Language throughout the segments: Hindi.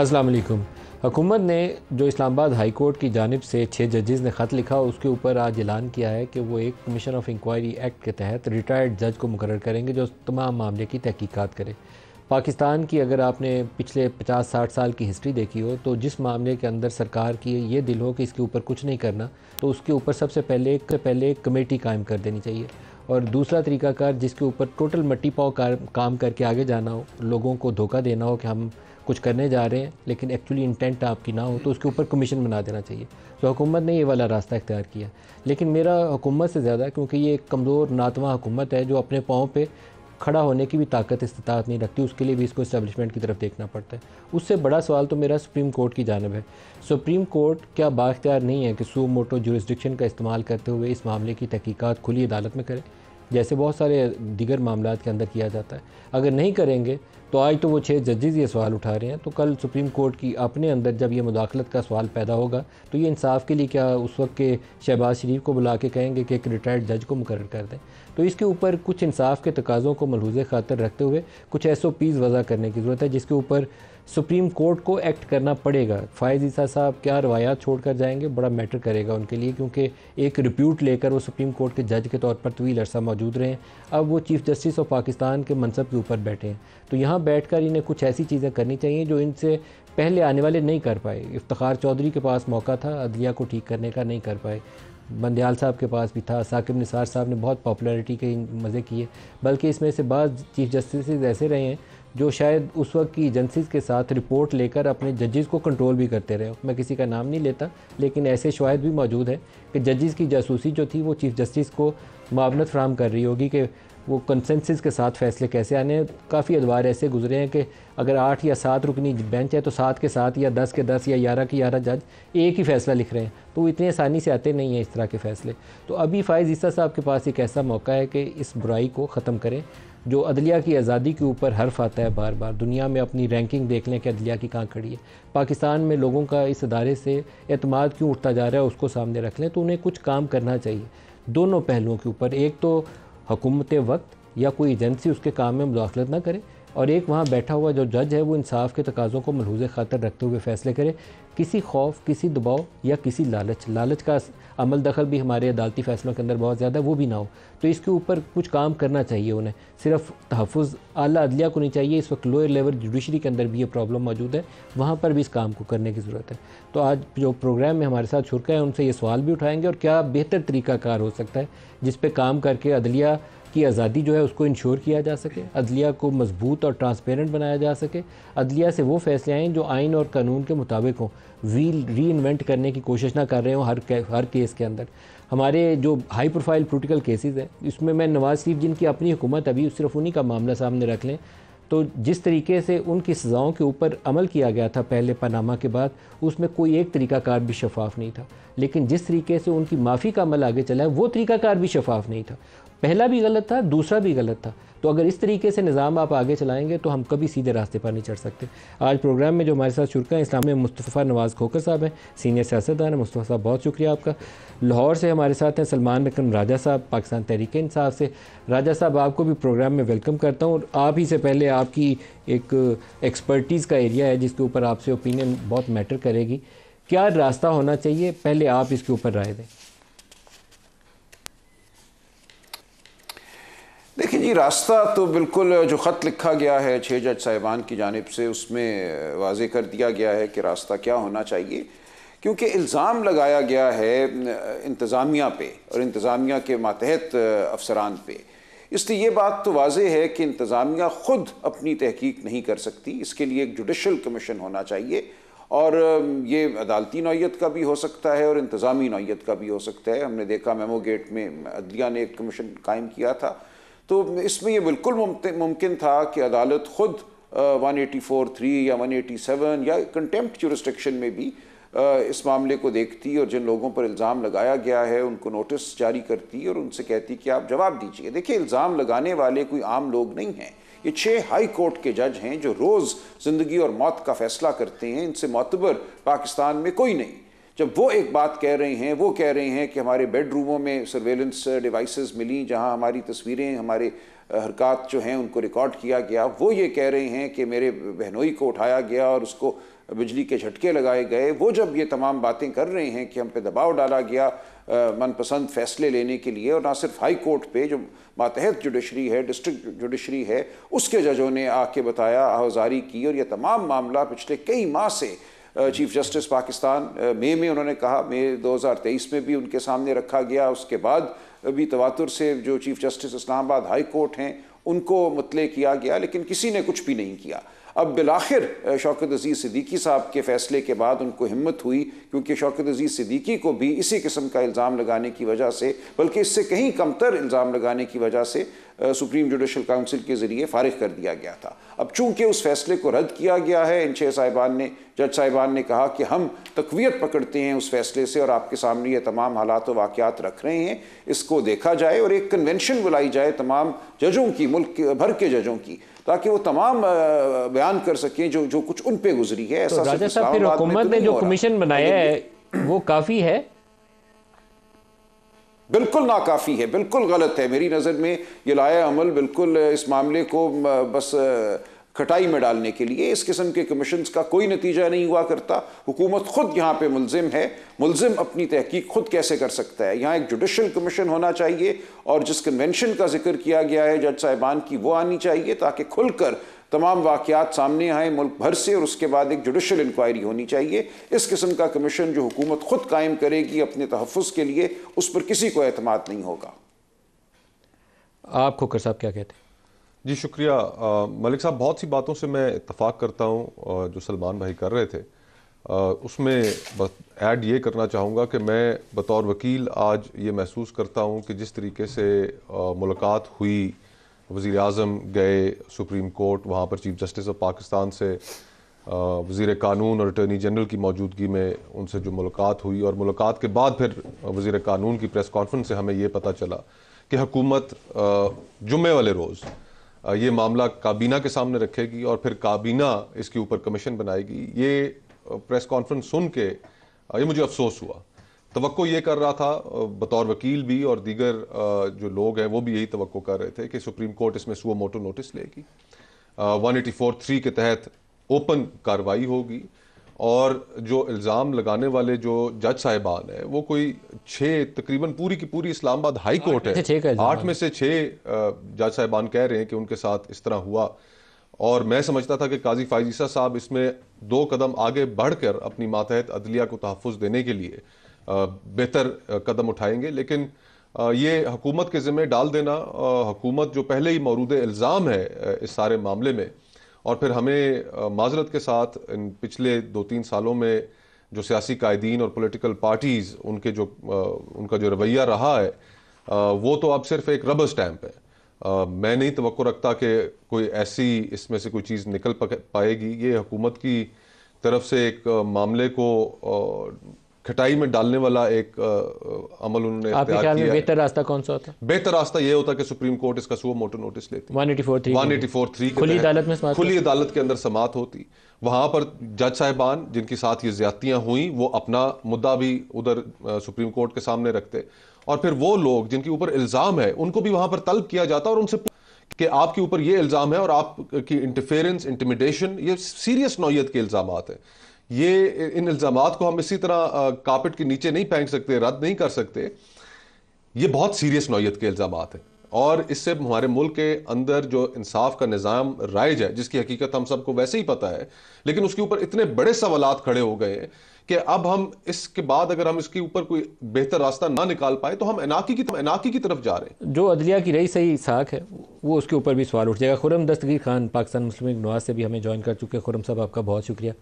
असलकम हुकूमत ने जो इस्लामाबाद हाई कोर्ट की जानब से छः जजेज़ ने ख़त लिखा उसके ऊपर आज ऐलान किया है कि वो एक कमीशन ऑफ इंक्वायरी एक्ट के तहत रिटायर्ड जज को मुकर करेंगे जो तमाम मामले की तहकीक़ात करे पाकिस्तान की अगर आपने पिछले 50-60 साल की हिस्ट्री देखी हो तो जिस मामले के अंदर सरकार की ये दिल हो कि इसके ऊपर कुछ नहीं करना तो उसके ऊपर सबसे पहले पहले एक कमेटी कायम कर देनी चाहिए और दूसरा तरीकाकार जिसके ऊपर टोटल मट्टी पाव काम करके आगे जाना हो लोगों को धोखा देना हो कि हम कुछ करने जा रहे हैं लेकिन एक्चुअली इंटेंट आपकी ना हो तो उसके ऊपर कमीशन बना देना चाहिए तो हुकूमत ने ये वाला रास्ता इख्तियार किया लेकिन मेरा हुकूमत से ज़्यादा क्योंकि ये एक कमज़ोर नातवा हुकूमत है जो अपने पाँव पर खड़ा होने की भी ताकत इस्तात नहीं रखती उसके लिए भी इसको इस्टबलिशमेंट की तरफ देखना पड़ता है उससे बड़ा सवाल तो मेरा सुप्रीम कोर्ट की जानब है सुप्रीम कोर्ट क्या बाख्तियार नहीं है कि सू मोटो जुरिस्डिक्शन का इस्तेमाल करते हुए इस मामले की तहकीकात खुली अदालत में करें जैसे बहुत सारे दीगर मामला के अंदर किया जाता है अगर नहीं करेंगे तो आज तो वो छः जजेज़ ये सवाल उठा रहे हैं तो कल सुप्रीम कोर्ट की अपने अंदर जब ये मुदाखलत का सवाल पैदा होगा तो ये इंसाफ के लिए क्या उस वक्त के शहबाज शरीफ को बुला के कहेंगे कि एक रिटायर्ड जज को मुकर कर दें तो इसके ऊपर कुछ इंसाफ के तकाज़ों को मलहूज़ खातर रखते हुए कुछ एस ओ पीज़ वज़ा करने की ज़रूरत है जिसके ऊपर सुप्रीम कोर्ट को एक्ट करना पड़ेगा फ़ायज़ ईसा साहब क्या रवायात छोड़ कर जाएंगे बड़ा मैटर करेगा उनके लिए क्योंकि एक रिप्यूट लेकर वो सुप्रीम कोर्ट के जज के तौर पर तवील अरसा मौजूद रहे हैं अब वो चीफ़ जस्टिस ऑफ पाकिस्तान के मनसब के ऊपर बैठे हैं तो यहाँ बैठ कर इन्हें कुछ ऐसी चीज़ें करनी चाहिए जो इनसे पहले आने वाले नहीं कर पाए इफ्तार चौधरी के पास मौका था अदलिया को ठीक करने का नहीं कर पाए बंदयाल साहब के पास भी था साकिब निसार साहब ने बहुत पॉपुलैरिटी के मज़े किए बल्कि इसमें से बाद चीफ़ जस्टिस ऐसे रहे हैं जो शायद उस वक्त की एजेंसीज़ के साथ रिपोर्ट लेकर अपने जजेस को कंट्रोल भी करते रहे मैं किसी का नाम नहीं लेता लेकिन ऐसे शवाहद भी मौजूद हैं कि जजेस की जासूसी जो थी वो चीफ़ जस्टिस को मामनत फ्राहम कर रही होगी कि वो कंसेंसिस के साथ फैसले कैसे आने काफ़ी अदवार ऐसे गुजरे हैं कि अगर आठ या सात रुकनी बेंच है तो सात के सात या दस के दस या ग्यारह के ग्यारह जज एक ही फैसला लिख रहे हैं तो वो इतनी आसानी से आते नहीं हैं इस तरह के फैसले तो अभी फ़ायज़ ईसा साहब के पास एक ऐसा मौका है कि इस बुराई को ख़त्म करें जो अदलिया की आज़ादी के ऊपर हर्फ आता है बार बार दुनिया में अपनी रैंकिंग देख लें कि अदलिया की कहाँ खड़ी है पाकिस्तान में लोगों का इस अदारे से अतमाद क्यों उठता जा रहा है उसको सामने रख लें तो उन्हें कुछ काम करना चाहिए दोनों पहलुओं के ऊपर एक तो हकूमत वक्त या कोई एजेंसी उसके काम में मुदाखलत ना करे और एक वहाँ बैठा हुआ जो जज है वो इंसाफ के तकाज़ों को मलहूज खातर रखते हुए फ़ैसले करे किसी खौफ किसी दबाव या किसी लालच लालच का अमल दखल भी हमारे अदालती फ़ैसलों के अंदर बहुत ज़्यादा वो भी ना हो तो इसके ऊपर कुछ काम करना चाहिए उन्हें सिर्फ तहफ़ अली अदलिया को नहीं चाहिए इस वक्त लोअर लेवल जुडिशरी के अंदर भी ये प्रॉब्लम मौजूद है वहाँ पर भी इस काम को करने की ज़रूरत है तो आज जो प्रोग्राम में हमारे साथ छुड़का है उनसे ये सवाल भी उठाएँगे और क्या बेहतर तरीकाकार हो सकता है जिस पर काम करके अदलिया की आज़ादी जो है उसको इंश्योर किया जा सके अदलिया को मजबूत और ट्रांसपेरेंट बनाया जा सके अदलिया से वो फैसले आएँ जो आइन और कानून के मुताबिक हों वील री इन्वेंट करने की कोशिश ना कर रहे हों हर के, हर केस के अंदर हमारे जो हाई प्रोफाइल पोलिटिकल केसेस हैं इसमें मैं नवाज़ शरीफ जिनकी अपनी हुकूमत अभी सिर्फ उन्हीं का मामला सामने रख लें तो जिस तरीके से उनकी सज़ाओं के ऊपर अमल किया गया था पहले पनामा के बाद उसमें कोई एक तरीकाकार भी शफाफ नहीं था लेकिन जिस तरीके से उनकी माफ़ी का अमल आगे चला है वो तरीकाकार भी शफाफ नहीं था पहला भी गलत था दूसरा भी गलत था तो अगर इस तरीके से निज़ाम आप आगे चलाएंगे तो हम कभी सीधे रास्ते पर नहीं चढ़ सकते आज प्रोग्राम में जो हमारे साथ शुरू हैं इस्लाम में मुस्तफ़ा नवाज़ खोकर साहब हैं सीनियर सियासतदान हैं मुस्तफ़ा साहब बहुत शुक्रिया आपका लाहौर से हमारे साथ हैं सलमान रकम राजा साहब पाकिस्तान तहरीक साहब से राजा साहब आपको भी प्रोग्राम में वेलकम करता हूँ और आप ही से पहले आपकी एक एक्सपर्टीज़ का एरिया है जिसके ऊपर आपसे ओपिनियन बहुत मैटर करेगी क्या रास्ता होना चाहिए पहले आप इसके ऊपर राय दें देखिए जी रास्ता तो बिल्कुल जो ख़त लिखा गया है छः जज साहिबान की जानब से उसमें वाजे कर दिया गया है कि रास्ता क्या होना चाहिए क्योंकि इल्ज़ाम लगाया गया है इंतज़ामिया पे और इंतज़ामिया के मातहत अफसरान पे इसलिए ये बात तो वाज है कि इंतज़ामिया ख़ुद अपनी तहकीक नहीं कर सकती इसके लिए एक जुडिशल कमीशन होना चाहिए और ये अदालती नौीयत का भी हो सकता है और इंतज़ामी नौीयत का भी हो सकता है हमने देखा मेमो गेट में अदलिया ने एक कमीशन कायम किया था तो इसमें यह बिल्कुल मुमकिन था कि अदालत ख़ुद वन एटी फोर थ्री या वन एटी सेवन या कंटेम्प्ट जोरिस्ट्रिक्शन में भी इस मामले को देखती और जिन लोगों पर इल्ज़ाम लगाया गया है उनको नोटिस जारी करती और उनसे कहती कि आप जवाब दीजिए देखिए इल्ज़ाम लगाने वाले कोई आम लोग नहीं हैं ये छः हाई कोर्ट के जज हैं जो रोज़ ज़िंदगी और मौत का फैसला करते हैं इनसे मतबर पाकिस्तान में कोई नहीं जब वो एक बात कह रहे हैं वो कह रहे हैं कि हमारे बेडरूमों में सर्वेलेंस डिवाइसेस मिली जहां हमारी तस्वीरें हमारे हरकत जो हैं उनको रिकॉर्ड किया गया वो ये कह रहे हैं कि मेरे बहनोई को उठाया गया और उसको बिजली के झटके लगाए गए वो जब ये तमाम बातें कर रहे हैं कि हम पे दबाव डाला गया मनपसंद फैसले लेने के लिए और ना सिर्फ हाई कोर्ट पे जो मातहत जुडिशरी है डिस्ट्रिक्ट जुडिशरी है उसके जजों ने आके बताया आहजारी की और ये तमाम मामला पिछले कई माह से चीफ जस्टिस पाकिस्तान मई में उन्होंने कहा मई 2023 में भी उनके सामने रखा गया उसके बाद भी तवातुर से जो chief justice Islamabad high court हैं उनको मुतले किया गया लेकिन किसी ने कुछ भी नहीं किया अब बिलाखिर शौकत अजीज़ सिद्दीकी साहब के फ़ैसले के बाद उनको हिम्मत हुई क्योंकि शौकत अजीज़ सिद्दीकी को भी इसी किस्म का इल्ज़ाम लगाने की वजह से बल्कि इससे कहीं कमतर इल्ज़ाम लगाने की वजह से सुप्रीम जुडिशल काउंसिल के ज़रिए फारिग कर दिया गया था अब चूंकि उस फैसले को रद्द किया गया है इन छः साहिबान ने जज साहिबान ने कहा कि हम तकवीत पकड़ते हैं उस फैसले से और आपके सामने ये तमाम हालात वाक़ात रख रहे हैं इसको देखा जाए और एक कन्वेंशन बुलाई जाए तमाम जजों की मुल्क भर के जजों की ताकि वो तमाम बयान कर सकें जो जो कुछ उन पर गुजरी है ऐसा तो राजा साहब फिर हुकूमत तो ने जो कमीशन बनाया है वो काफ़ी है बिल्कुल नाकाफ़ी है बिल्कुल गलत है मेरी नज़र में ये लाया अमल बिल्कुल इस मामले को बस खटाई में डालने के लिए इस किस्म के कमीशन का कोई नतीजा नहीं हुआ करता हुकूमत खुद यहाँ पर मुलजिम है मुलजिम अपनी तहकीक खुद कैसे कर सकता है यहाँ एक जुडिशल कमीशन होना चाहिए और जिस कन्वेंशन का जिक्र किया गया है जज साहिबान की वो आनी चाहिए ताकि खुलकर तमाम वाक़ात सामने आए मुल्क भर से और उसके बाद एक जुडिशल इंक्वायरी होनी चाहिए इस किस्म का कमीशन जो हुकूमत ख़ुद कायम करेगी अपने तहफ़ के लिए उस पर किसी को अहतम नहीं होगा आप खोकर साहब क्या कहते हैं जी शुक्रिया आ, मलिक साहब बहुत सी बातों से मैं इतफाक़ करता हूँ जो सलमान भाई कर रहे थे आ, उसमें बस ऐड ये करना चाहूँगा कि मैं बतौर वकील आज ये महसूस करता हूँ कि जिस तरीके से मुलाकात हुई वज़ी अजम गए सुप्रीम कोर्ट वहाँ पर चीफ जस्टिस ऑफ पाकिस्तान से वज़ी कानून और अटर्नी जनरल की मौजूदगी में उनसे जो मुलाकात हुई और मुलाकात के बाद फिर वज़ी कानून की प्रेस कॉन्फ्रेंस से हमें ये पता चला कि हकूमत जुमे वाले रोज़ ये मामला काबीना के सामने रखेगी और फिर काबीना इसके ऊपर कमीशन बनाएगी ये प्रेस कॉन्फ्रेंस सुन के ये मुझे अफसोस हुआ तो ये कर रहा था बतौर वकील भी और दीगर जो लोग हैं वो भी यही तो कर रहे थे कि सुप्रीम कोर्ट इसमें सुओ मोटो नोटिस लेगी वन एटी फोर थ्री के तहत ओपन कार्रवाई होगी और जो इल्ज़ाम लगाने वाले जो जज साहिबान हैं वो कोई छः तकरीबन पूरी की पूरी इस्लामाबाद हाई कोर्ट है आठ में से छः जज साहिबान कह रहे हैं कि उनके साथ इस तरह हुआ और मैं समझता था कि काजी फायजीसा साहब इसमें दो कदम आगे बढ़कर अपनी मातहत अदलिया को तहफ़ देने के लिए बेहतर कदम उठाएंगे लेकिन ये हकूमत के ज़िम्मे डाल देना हकूमत जो पहले ही मौरूद इल्ज़ाम है इस सारे मामले में और फिर हमें माजरत के साथ इन पिछले दो तीन सालों में जो सियासी कायदीन और पोलिटिकल पार्टीज़ उनके जो उनका जो रवैया रहा है वो तो अब सिर्फ एक रबर स्टैम्प है मैं नहीं तो रखता कि कोई ऐसी इसमें से कोई चीज़ निकल पाएगी ये हकूमत की तरफ से एक मामले को खटाई में डालने वाला एक आ, अमल उन्होंने बेहतर रास्ता कौन सा होता बेहतर रास्ता यह होता कि सुप्रीम कोर्ट इसका सुबह मोटो नोटिस लेती 184 184 खुली अदालत में खुली अदालत के अंदर समात होती वहां पर जज साहिबान जिनके साथ ये ज्यादतियां हुई वो अपना मुद्दा भी उधर सुप्रीम कोर्ट के सामने रखते और फिर वो लोग जिनके ऊपर इल्ज़ाम है उनको भी वहां पर तलब किया जाता और उनसे कि आपके ऊपर ये इल्ज़ाम है और आपकी इंटरफेरेंस इंटिमिडेशन ये सीरियस नौीयत के इल्ज़ाम हैं ये इन इल्ज़ाम को हम इसी तरह कापेट के नीचे नहीं फेंक सकते रद्द नहीं कर सकते ये बहुत सीरियस नौीयत के इल्ज़ाम हैं और इससे हमारे मुल्क के अंदर जो इंसाफ का निज़ाम राइज है जिसकी हकीकत हम सबको वैसे ही पता है लेकिन उसके ऊपर इतने बड़े सवाल खड़े हो गए कि अब हम इसके बाद अगर हम इसके ऊपर कोई बेहतर रास्ता ना निकाल पाए तो हम इनाकी की इनाकी की तरफ जा रहे हैं जो अदलिया की रही सही साख है वो उसके ऊपर भी सवाल उठ जाएगा खुरम दस्तगीर खान पाकिस्तान मुस्लिम नवाज से भी हमें ज्वाइन कर चुके हैं खुरम साहब आपका बहुत शुक्रिया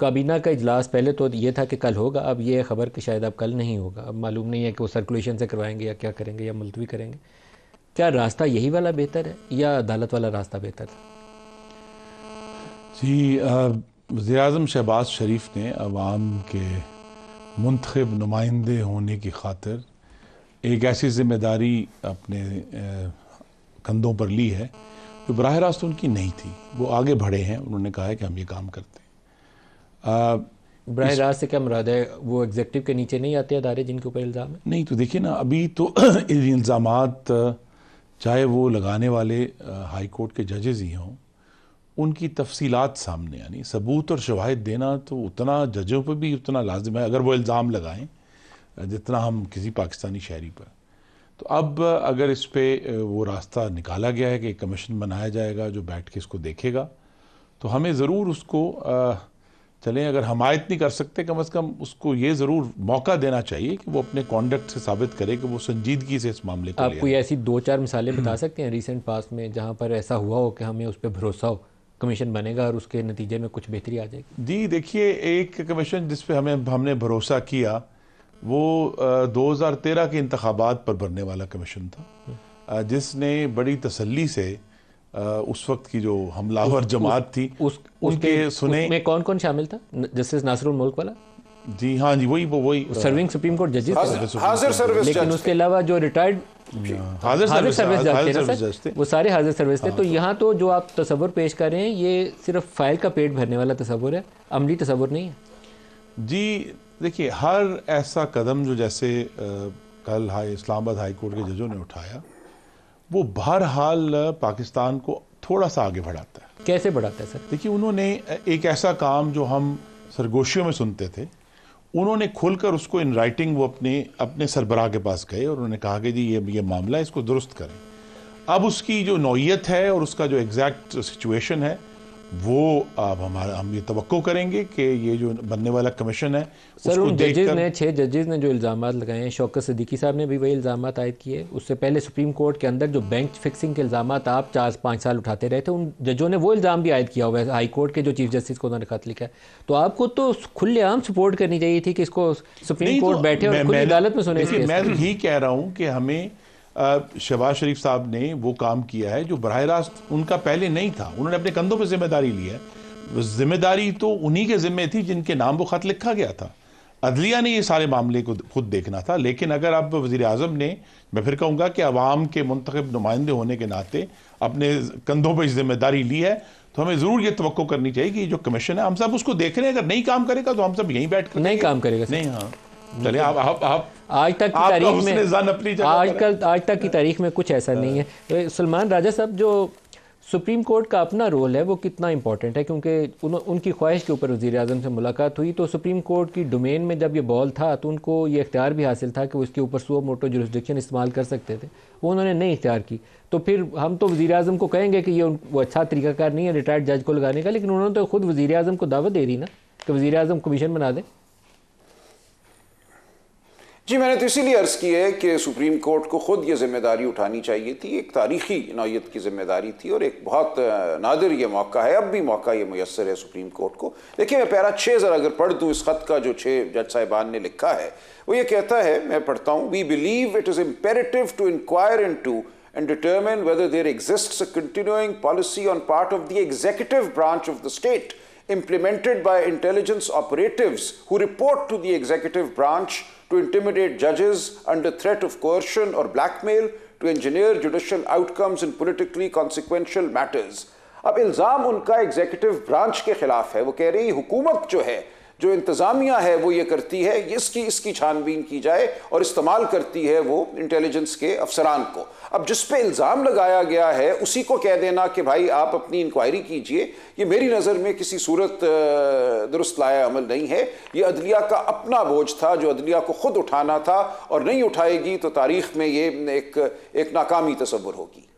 काबीना का इजलास पहले तो ये था कि कल होगा अब ये खबर कि शायद अब कल नहीं होगा अब मालूम नहीं है कि वो सर्कुलेशन से करवाएंगे या क्या करेंगे या मुलतवी करेंगे क्या रास्ता यही वाला बेहतर है या अदालत वाला रास्ता बेहतर था जी वज़ी अजम शहबाज शरीफ ने आवाम के मंतखब नुमाइंदे होने की खातिर एक ऐसी ज़िम्मेदारी अपने कंधों पर ली है जो बरह रास्त उनकी नहीं थी वो आगे बढ़े हैं उन्होंने कहा है कि हम ये काम करते हैं Uh, बर रास्त से क्या मुराद है वो एग्जेक्टिव के नीचे नहीं आते अदारे जिनके ऊपर इल्ज़ाम है नहीं तो देखिए ना अभी तो इल्ज़ाम चाहे वो लगाने वाले हाई कोर्ट के जजेज़ ही हों उनकी तफसीलात सामने यानी सबूत और शवाहद देना तो उतना जजों पर भी उतना लाजिम है अगर वो इल्ज़ाम लगाएं जितना हम किसी पाकिस्तानी शहरी पर तो अब अगर इस पर वो रास्ता निकाला गया है कि कमीशन बनाया जाएगा जो बैठ के इसको देखेगा तो हमें ज़रूर उसको आ, चलें अगर हमायत नहीं कर सकते कम अज़ कम उसको ये ज़रूर मौका देना चाहिए कि वो अपने कॉन्डक्ट से साबित करे कि वो संजीदगी से इस मामले को आप कोई ऐसी दो चार मिसालें बता हम्म। सकते हैं रिसेंट पास में जहाँ पर ऐसा हुआ हो कि हमें उस पर भरोसा हो कमीशन बनेगा और उसके नतीजे में कुछ बेहतरी आ जाएगी जी देखिए एक कमीशन जिस पर हमें हमने भरोसा किया वो दो हज़ार तेरह के इंतबात पर बनने वाला कमीशन था हम्म। जिसने बड़ी तसली से उस वक्त की जो हमलावर जमात थी उस, उसके सुने में कौन कौन शामिल था जस्टिस नासरुल मुल्क वाला जी हाँ जी वही वो वही सर्विंग सुप्रीम कोर्ट जजेस हाजिर, सर्विस लेकिन उसके अलावा जो रिटायर्ड हाजिर हाजिर सर्विस वो सारे हाजिर सर्विस थे हाँ, तो, तो यहाँ तो जो आप तस्वर पेश कर रहे हैं ये सिर्फ फाइल का पेट भरने वाला तस्वर है अमली तस्वर नहीं है जी देखिए हर ऐसा कदम जो जैसे कल हाई इस्लामाबाद हाई कोर्ट के जजों ने उठाया वो बहर हाल पाकिस्तान को थोड़ा सा आगे बढ़ाता है कैसे बढ़ाता है सर देखिए उन्होंने एक ऐसा काम जो हम सरगोशियों में सुनते थे उन्होंने खुलकर उसको इन राइटिंग वो अपने अपने सरबराह के पास गए और उन्होंने कहा कि जी ये ये मामला है इसको दुरुस्त करें अब उसकी जो नौीयत है और उसका जो एग्जैक्ट सिचुएशन है वो आप हमारा हम ये तो करेंगे कि ये जो बनने वाला कमीशन है सर उन जजेज ने छः जजेज ने जो इल्ज़ाम लगाए हैं शौकत सिद्दीकी साहब ने भी वही इल्ज़ाम आयद किए उससे पहले सुप्रीम कोर्ट के अंदर जो बैंक फिक्सिंग के इल्ज़ाम आप चार पाँच साल उठाते रहे थे उन जजों ने वो इल्ज़ाम भी आयद किया हुआ है हाई कोर्ट के जो चीफ जस्टिस को उन्होंने खत लिखा है तो आपको तो खुलेआम सपोर्ट करनी चाहिए थी कि इसको सुप्रीम कोर्ट तो बैठे और अदालत में सुने मैं यही कह रहा हूँ कि हमें शहबाज शरीफ साहब ने वो काम किया है जो बरह रास्त उनका पहले नहीं था उन्होंने अपने कंधों पर जिम्मेदारी ली है जिम्मेदारी तो उन्हीं के जिम्मे थी जिनके नाम वो खत लिखा गया था अदलिया ने ये सारे मामले को खुद देखना था लेकिन अगर आप वज़ी अजम ने मैं फिर कहूँगा कि अवाम के मंतखब नुमाइंदे होने के नाते अपने कंधों पर जिम्मेदारी ली है तो हमें ज़रूर ये तो करनी चाहिए कि जो कमीशन है हम सब उसको देख रहे हैं अगर नहीं काम करेगा तो हम सब यहीं बैठ कर नहीं काम करेगा नहीं हाँ चलिए आप आप आप आज तक की तारीख में आज कल आज तक की तारीख में कुछ ऐसा नहीं है हाँ। सलमान राजा साहब जो सुप्रीम कोर्ट का अपना रोल है वो कितना इंपॉर्टेंट है क्योंकि उन, उनकी ख्वाहिश के ऊपर वज़ी अजम से मुलाकात हुई तो सुप्रीम कोर्ट की डोमेन में जब ये बॉल था तो उनको ये इख्तियार भी हासिल था कि वो इसके ऊपर सो मोटो जुरुस्डिक्शन इस्तेमाल कर सकते थे वो उन्होंने नहीं इख्तियार की तो फिर हम तो वज़ी अजम को कहेंगे कि ये उन वो अच्छा तरीकाकार नहीं है रिटायर्ड जज को लगाने का लेकिन उन्होंने तो खुद वज़ी अजम को दावत दे दी ना कि वज़ी अजम कमीशन बना दें जी मैंने तो इसीलिए अर्ज़ की है कि सुप्रीम कोर्ट को ख़ुद ये जिम्मेदारी उठानी चाहिए थी एक तारीखी नौीयत की जिम्मेदारी थी और एक बहुत नादिर ये मौका है अब भी मौका ये मैसर है सुप्रीम कोर्ट को देखिए मैं पैरा छः ज़रा अगर पढ़ दूँ इस ख़त का जो छः जज साहिबान ने लिखा है वो ये कहता है मैं पढ़ता हूँ we believe it is imperative to inquire into and determine whether there exist continuing policy on part of the executive branch of the state implemented by intelligence operatives who report to the executive branch to intimidate judges under threat of coercion or blackmail to engineer judicial outcomes in politically consequential matters. अब इल्ज़ाम उनका एग्जीक्यूटिव ब्रांच के खिलाफ है वो कह रही हुकूमत जो है जो इंतज़ामिया है वो ये करती है इसकी इसकी छानबीन की जाए और इस्तेमाल करती है वो इंटेलिजेंस के अफसरान को अब जिस पे इल्ज़ाम लगाया गया है उसी को कह देना कि भाई आप अपनी इंक्वायरी कीजिए ये मेरी नज़र में किसी सूरत दुरुस्त लाया अमल नहीं है ये अदलिया का अपना बोझ था जो अदलिया को ख़ुद उठाना था और नहीं उठाएगी तो तारीख़ में ये एक एक नाकामी तस्वुर होगी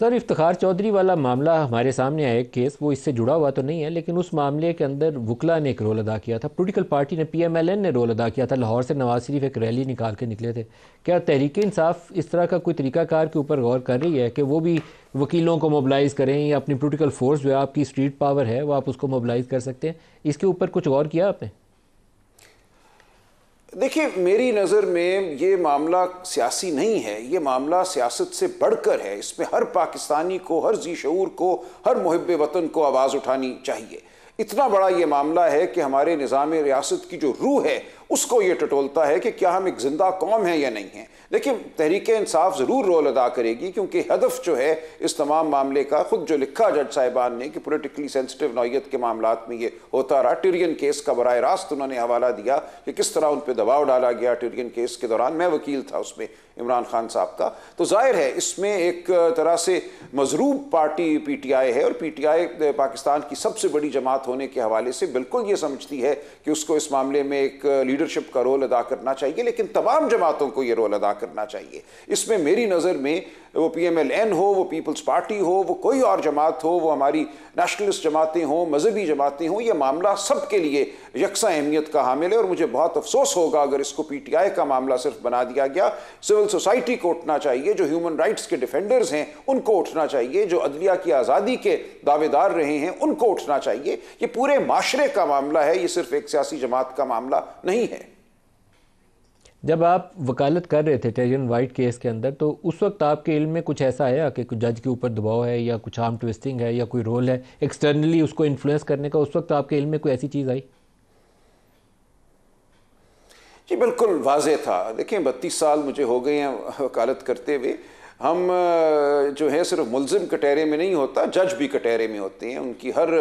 सर इफ्तार चौधरी वाला मामला हमारे सामने आया एक केस वो इससे जुड़ा हुआ तो नहीं है लेकिन उस मामले के अंदर वकला ने एक रोल अदा किया था पोलिटिकल पार्टी ने पीएमएलएन ने रोल अदा किया था लाहौर से नवाज शरीफ एक रैली निकाल के निकले थे क्या तहरीक इंसाफ इस तरह का कोई तरीकाकार के ऊपर गौर कर रही है कि वो भी वकीलों को मोबलाइज़ करें या अपनी पोलिटिकल फोर्स जो है आपकी स्ट्रीट पावर है वो आप उसको मोबलाइज़ कर सकते हैं इसके ऊपर कुछ गौर किया आपने देखिए मेरी नज़र में ये मामला सियासी नहीं है ये मामला सियासत से बढ़कर है इसमें हर पाकिस्तानी को हर जी शूर को हर मुहब वतन को आवाज़ उठानी चाहिए इतना बड़ा ये मामला है कि हमारे निज़ाम रियासत की जो रूह है उसको ये टटोलता है कि क्या हम एक जिंदा कौम है या नहीं है लेकिन तहरीक इंसाफ ज़रूर रोल अदा करेगी क्योंकि हदफ जो है इस तमाम मामले का खुद जो लिखा जज साहिबान ने कि पोलिटिकली सेंसिटिव नौीयत के मामला में ये होता रहा टिरियन केस का बर रास्त उन्होंने हवाला दिया कि किस तरह उन पर दबाव डाला गया टन केस के दौरान मैं वकील था उसमें इमरान खान साहब का तो जाहिर है इसमें एक तरह से मजरूब पार्टी पी टी आई है और पी टी आई पाकिस्तान की सबसे बड़ी जमात होने के हवाले से बिल्कुल ये समझती है कि उसको इस मामले में एक लीडरशिप का रोल अदा करना चाहिए लेकिन तमाम जमातों को ये रोल अदा करना चाहिए इसमें मेरी नज़र में वो पीएमएलएन हो वो पीपल्स पार्टी हो वो कोई और जमात हो वो हमारी नेशनलिस्ट जमातें हों मजहबी जमातें हों ये मामला सब के लिए यकसा अहमियत का हामिल है और मुझे बहुत अफसोस होगा अगर इसको पी टी आई का मामला सिर्फ बना दिया गया सिविल सोसाइटी को उठना चाहिए जो ह्यूमन राइट्स के डिफेंडर्स हैं उनको उठना चाहिए जो अदलिया की आज़ादी के दावेदार रहे हैं उनको उठना चाहिए ये पूरे माशरे का मामला है ये सिर्फ एक सियासी जमात का मामला नहीं है जब आप वकालत कर रहे थे टेजन वाइट केस के अंदर तो उस वक्त आपके इल्म में कुछ ऐसा आया कि कुछ जज के ऊपर दबाव है या कुछ आर्म ट्विस्टिंग है या कोई रोल है एक्सटर्नली उसको इन्फ्लुएंस करने का उस वक्त आपके इल्म में कोई ऐसी चीज़ आई जी बिल्कुल वाज था देखिए बत्तीस साल मुझे हो गए हैं वकालत करते हुए हम जो है सिर्फ मुलजिम कटहरे में नहीं होता जज भी कटहरे में होते हैं उनकी हर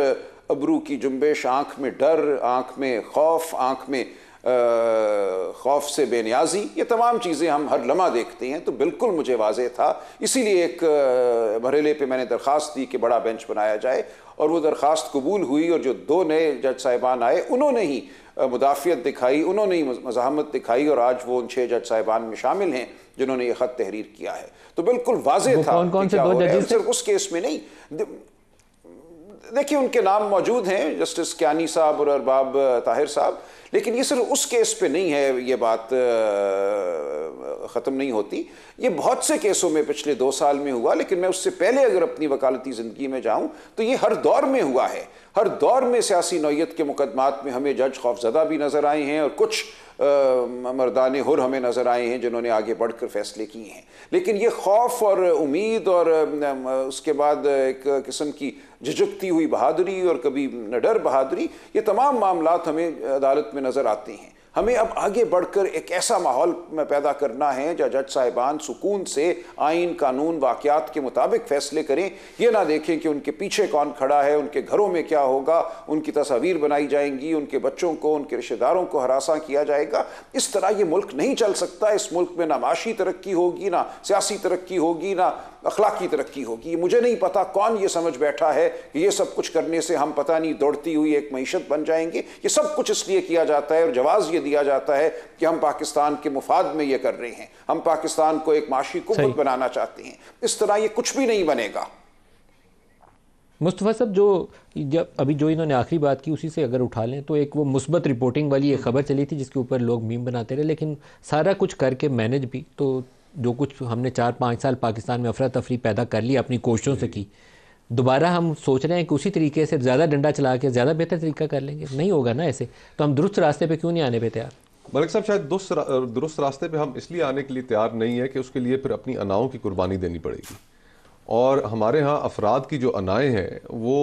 अबरू की जुम्बेश आँख में डर आँख में खौफ आँख में खौफ से बेनियाजी ये तमाम चीज़ें हम हर लम्हा देखते हैं तो बिल्कुल मुझे वाज था इसीलिए एक मरले पे मैंने दरख्वास्त दी कि बड़ा बेंच बनाया जाए और वो दरख्वास्त कबूल हुई और जो दो नए जज साहिबान आए उन्होंने ही मुदाफ़ियत दिखाई उन्होंने ही मजामत दिखाई और आज वो उन छः जज साहिबान में शामिल हैं जिन्होंने ये ख़त तहरीर किया है तो बिल्कुल वाज था कौन कौन से दो जजेस सिर्फ उस केस में नहीं देखिए उनके नाम मौजूद हैं जस्टिस क्यानी साहब और अरबाब ताहिर साहब लेकिन ये सिर्फ उस केस पे नहीं है ये बात ख़त्म नहीं होती ये बहुत से केसों में पिछले दो साल में हुआ लेकिन मैं उससे पहले अगर अपनी वकालती ज़िंदगी में जाऊं तो ये हर दौर में हुआ है हर दौर में सियासी नौीयत के मुकदमात में हमें जज खौफजदा भी नज़र आए हैं और कुछ मर्दान हुर हमें नज़र आए हैं जिन्होंने आगे बढ़ कर फैसले किए हैं लेकिन ये खौफ और उम्मीद और उसके बाद एक किस्म की झिझकती हुई बहादुरी और कभी नडर बहादुरी ये तमाम मामला हमें अदालत में नज़र आते हैं हमें अब आगे बढ़कर एक ऐसा माहौल में पैदा करना है जहाँ जज साहिबान सुकून से आइन कानून वाक़ात के मुताबिक फ़ैसले करें यह ना देखें कि उनके पीछे कौन खड़ा है उनके घरों में क्या होगा उनकी तस्वीर बनाई जाएंगी उनके बच्चों को उनके रिश्तेदारों को हरासा किया जाएगा इस तरह ये मुल्क नहीं चल सकता इस मुल्क में ना माशी तरक्की होगी ना सियासी तरक्की होगी ना अखलाक की तरक्की होगी ये मुझे नहीं पता कौन ये समझ बैठा है कि ये सब कुछ करने से हम पता नहीं दौड़ती हुई एक मीशत बन जाएंगे ये सब कुछ इसलिए किया जाता है और जवाब ये दिया जाता है कि हम पाकिस्तान के मुफाद में ये कर रहे हैं हम पाकिस्तान को एक माशी खुद बनाना चाहते हैं इस तरह ये कुछ भी नहीं बनेगा मुस्तफ़ा साहब जो जब अभी जो इन्होंने आखिरी बात की उसी से अगर उठा लें तो एक वो मुस्बत रिपोर्टिंग वाली एक खबर चली थी जिसके ऊपर लोग मीम बनाते रहे लेकिन सारा कुछ करके मैनेज भी तो जो कुछ हमने चार पाँच साल पाकिस्तान में अफरा तफरी पैदा कर ली अपनी कोशिशों से की दोबारा हम सोच रहे हैं कि उसी तरीके से ज़्यादा डंडा चला के ज़्यादा बेहतर तरीका कर लेंगे नहीं होगा ना ऐसे तो हम दुरुस्त रास्ते पर क्यों नहीं आने पर तैयार मलिक साहब शायद दुरुस्त दुरुस्त रास्ते पर हम इसलिए आने के लिए तैयार नहीं है कि उसके लिए फिर अपनी अनाओं की कुर्बानी देनी पड़ेगी और हमारे यहाँ अफराद की जो अनाएँ हैं वो